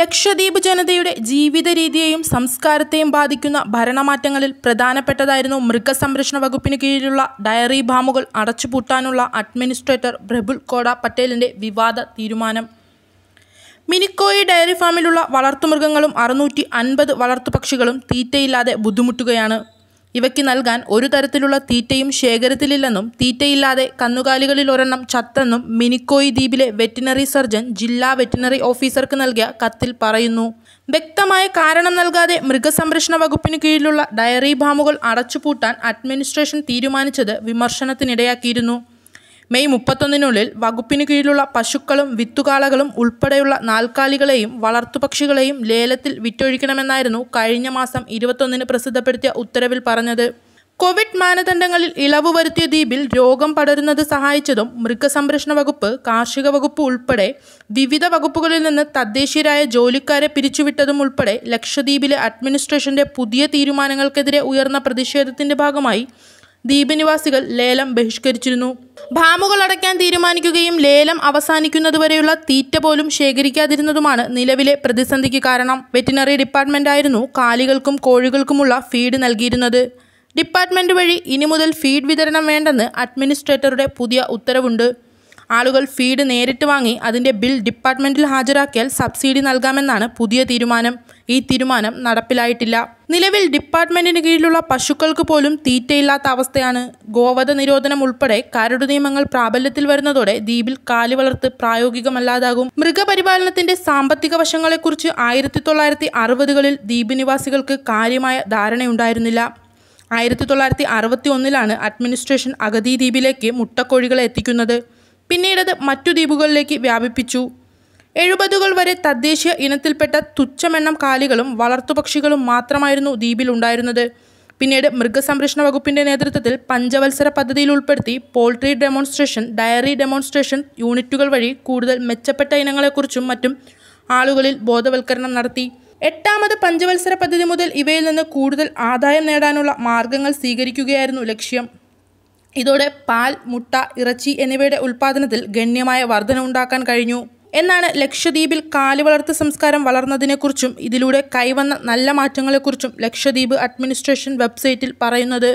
ലക്ഷദ്വീപ് ജനതയുടെ ജീവിത രീതിയെയും സംസ്കാരത്തെയും ബാധിക്കുന്ന ഭരണമാറ്റങ്ങളിൽ പ്രധാനപ്പെട്ടതായിരുന്നു മൃഗസംരക്ഷണ വകുപ്പിന് കീഴിലുള്ള ഡയറി ഫാമുകൾ അടച്ചുപൂട്ടാനുള്ള അഡ്മിനിസ്ട്രേറ്റർ പ്രഭുൽ കോട പട്ടേലിന്റെ വിവാദ തീരുമാനം മിനിക്കോയി ഡയറി ഫാമിലുള്ള വളർത്തുമൃഗങ്ങളും അറുന്നൂറ്റി അൻപത് വളർത്തുപക്ഷികളും തീറ്റയില്ലാതെ ബുദ്ധിമുട്ടുകയാണ് ഇവയ്ക്ക് നൽകാൻ ഒരു തരത്തിലുള്ള തീറ്റയും ശേഖരത്തിലില്ലെന്നും തീറ്റയില്ലാതെ കന്നുകാലികളിൽ ഒരെണ്ണം ചത്തെന്നും മിനിക്കോയി ദ്വീപിലെ വെറ്റിനറി സർജൻ ജില്ലാ വെറ്റിനറി ഓഫീസർക്ക് നൽകിയ കത്തിൽ പറയുന്നു വ്യക്തമായ കാരണം നൽകാതെ മൃഗസംരക്ഷണ വകുപ്പിന് കീഴിലുള്ള ഡയറി ഫാമുകൾ അടച്ചുപൂട്ടാൻ അഡ്മിനിസ്ട്രേഷൻ തീരുമാനിച്ചത് വിമർശനത്തിനിടയാക്കിയിരുന്നു മെയ് മുപ്പത്തൊന്നിനുള്ളിൽ വകുപ്പിന് കീഴിലുള്ള പശുക്കളും വിത്തുകാളകളും ഉൾപ്പെടെയുള്ള നാൽക്കാലികളെയും വളർത്തുപക്ഷികളെയും ലേലത്തിൽ വിറ്റൊഴിക്കണമെന്നായിരുന്നു കഴിഞ്ഞ മാസം ഇരുപത്തൊന്നിന് പ്രസിദ്ധപ്പെടുത്തിയ ഉത്തരവിൽ പറഞ്ഞത് കോവിഡ് മാനദണ്ഡങ്ങളിൽ ഇളവ് വരുത്തിയ ദ്വീപിൽ രോഗം പടരുന്നത് സഹായിച്ചതും മൃഗസംരക്ഷണ വകുപ്പ് കാർഷിക വകുപ്പ് ഉൾപ്പെടെ വിവിധ വകുപ്പുകളിൽ നിന്ന് തദ്ദേശീയരായ ജോലിക്കാരെ പിരിച്ചുവിട്ടതും ഉൾപ്പെടെ ലക്ഷദ്വീപിലെ അഡ്മിനിസ്ട്രേഷന്റെ പുതിയ തീരുമാനങ്ങൾക്കെതിരെ ഉയർന്ന പ്രതിഷേധത്തിന്റെ ഭാഗമായി ദ്വീപ് നിവാസികൾ ലേലം ബഹിഷ്കരിച്ചിരുന്നു ഭാമുകൾ അടയ്ക്കാൻ തീരുമാനിക്കുകയും ലേലം അവസാനിക്കുന്നതുവരെയുള്ള തീറ്റ പോലും ശേഖരിക്കാതിരുന്നതുമാണ് നിലവിലെ പ്രതിസന്ധിക്ക് കാരണം വെറ്റിനറി ഡിപ്പാർട്ട്മെന്റ് ആയിരുന്നു കാലികൾക്കും കോഴികൾക്കുമുള്ള ഫീഡ് നൽകിയിരുന്നത് ഡിപ്പാർട്ട്മെന്റ് വഴി ഇനി മുതൽ ഫീഡ് വിതരണം വേണ്ടെന്ന് അഡ്മിനിസ്ട്രേറ്ററുടെ പുതിയ ഉത്തരവുണ്ട് ആളുകൾ ഫീഡ് നേരിട്ട് വാങ്ങി അതിൻ്റെ ബിൽ ഡിപ്പാർട്ട്മെൻറ്റിൽ ഹാജരാക്കിയാൽ സബ്സിഡി നൽകാമെന്നാണ് പുതിയ തീരുമാനം ഈ തീരുമാനം നടപ്പിലായിട്ടില്ല നിലവിൽ ഡിപ്പാർട്ട്മെന്റിന് കീഴിലുള്ള പശുക്കൾക്ക് പോലും തീറ്റയില്ലാത്ത അവസ്ഥയാണ് ഗോവധ നിരോധനം ഉൾപ്പെടെ കരട് നിയമങ്ങൾ പ്രാബല്യത്തിൽ വരുന്നതോടെ ദ്വീപിൽ വളർത്ത് പ്രായോഗികമല്ലാതാകും മൃഗപരിപാലനത്തിന്റെ സാമ്പത്തിക വശങ്ങളെക്കുറിച്ച് ആയിരത്തി തൊള്ളായിരത്തി അറുപതുകളിൽ ദ്വീപ് നിവാസികൾക്ക് കാര്യമായ ധാരണയുണ്ടായിരുന്നില്ല ആയിരത്തി തൊള്ളായിരത്തി അറുപത്തി ഒന്നിലാണ് അഡ്മിനിസ്ട്രേഷൻ അഗതി ദ്വീപിലേക്ക് മുട്ടക്കോഴികളെ എത്തിക്കുന്നത് പിന്നീടത് മറ്റു ദ്വീപുകളിലേക്ക് വ്യാപിപ്പിച്ചു എഴുപതുകൾ വരെ തദ്ദേശീയ ഇനത്തിൽപ്പെട്ട തുച്ഛമെണ്ണം കാലികളും വളർത്തുപക്ഷികളും മാത്രമായിരുന്നു ദ്വീപിലുണ്ടായിരുന്നത് പിന്നീട് മൃഗസംരക്ഷണ വകുപ്പിൻ്റെ നേതൃത്വത്തിൽ പഞ്ചവത്സര പദ്ധതിയിൽ ഉൾപ്പെടുത്തി പോൾട്രി ഡെമോൺസ്ട്രേഷൻ ഡയറി ഡെമോൺസ്ട്രേഷൻ യൂണിറ്റുകൾ വഴി കൂടുതൽ മെച്ചപ്പെട്ട ഇനങ്ങളെക്കുറിച്ചും മറ്റും ആളുകളിൽ ബോധവൽക്കരണം നടത്തി എട്ടാമത് പഞ്ചവത്സര പദ്ധതി മുതൽ ഇവയിൽ നിന്ന് കൂടുതൽ ആദായം നേടാനുള്ള മാർഗങ്ങൾ സ്വീകരിക്കുകയായിരുന്നു ലക്ഷ്യം ഇതോടെ പാൽ മുട്ട ഇറച്ചി എന്നിവയുടെ ഉൽപ്പാദനത്തിൽ ഗണ്യമായ വർധന ഉണ്ടാക്കാൻ കഴിഞ്ഞു എന്നാണ് ലക്ഷദ്വീപിൽ കാലിവളർത്ത് സംസ്കാരം വളർന്നതിനെക്കുറിച്ചും ഇതിലൂടെ കൈവന്ന നല്ല മാറ്റങ്ങളെക്കുറിച്ചും ലക്ഷദ്വീപ് അഡ്മിനിസ്ട്രേഷൻ വെബ്സൈറ്റിൽ പറയുന്നത്